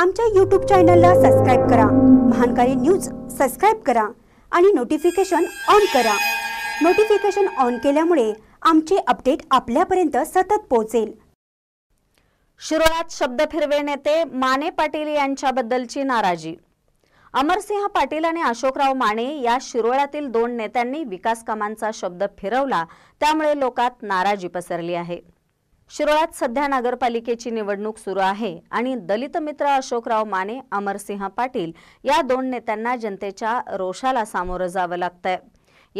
आमच्या यूट्यूब चॅनलला सबस्क्राईब करा महानकारी न्यूज सबस्क्राईब करा आणि नोटिफिकेशन ऑन करा नोटिफिकेशन ऑन केल्यामुळे आमचे अपडेट आपल्यापर्यंत सतत पोहोचेल शिरोळात शब्द फिरवे नेते माने पाटील यांच्याबद्दलची नाराजी अमरसिंह पाटील आणि अशोकराव माने या शिरोळ्यातील दोन नेत्यांनी विकास कामांचा शब्द फिरवला त्यामुळे लोकात नाराजी पसरली आहे शिरोळ्यात सध्या नगरपालिकेची निवडणूक सुरू आहे आणि दलित मित्र अशोकराव माने अमरसिंह पाटील या दोन नेत्यांना जनतेच्या रोषाला सामोरं जावं लागतंय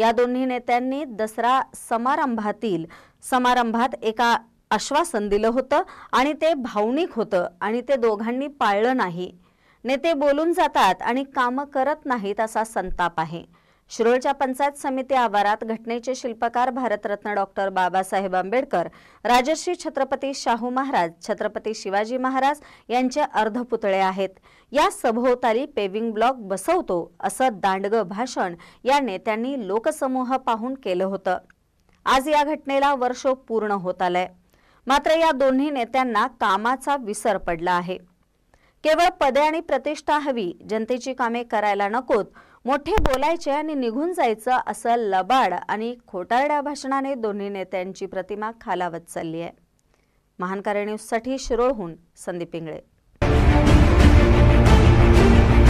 या दोन्ही नेत्यांनी दसरा समारंभातील समारंभात एका आश्वासन दिलं होतं आणि ते भावनिक होतं आणि ते दोघांनी पाळलं नाही नेते बोलून जातात आणि कामं करत नाहीत असा संताप आहे शिरोळच्या पंचायत समिती आवारात घटनेचे शिल्पकार भारतरत्न डॉक्टर बाबासाहेब आंबेडकर राजर्षी छत्रपती शाहू महाराज छत्रपती शिवाजी महाराज यांचे अर्धपुतळे आहेत या सभोवताली पेविंग ब्लॉक बसवतो असं दांडग भाषण या नेत्यांनी लोकसमूह पाहून केलं होतं आज या घटनेला वर्ष पूर्ण होत आलंय मात्र या दोन्ही नेत्यांना कामाचा विसर पडला आहे केवळ पदे आणि प्रतिष्ठा हवी जनतेची कामे करायला नकोत मोठे बोलायचे आणि निघून जायचं असं लबाड आणि खोटारड्या भाषणाने दोन्ही नेत्यांची प्रतिमा खालावत चालली आहे महान शिरोळहून संदीप इंगळे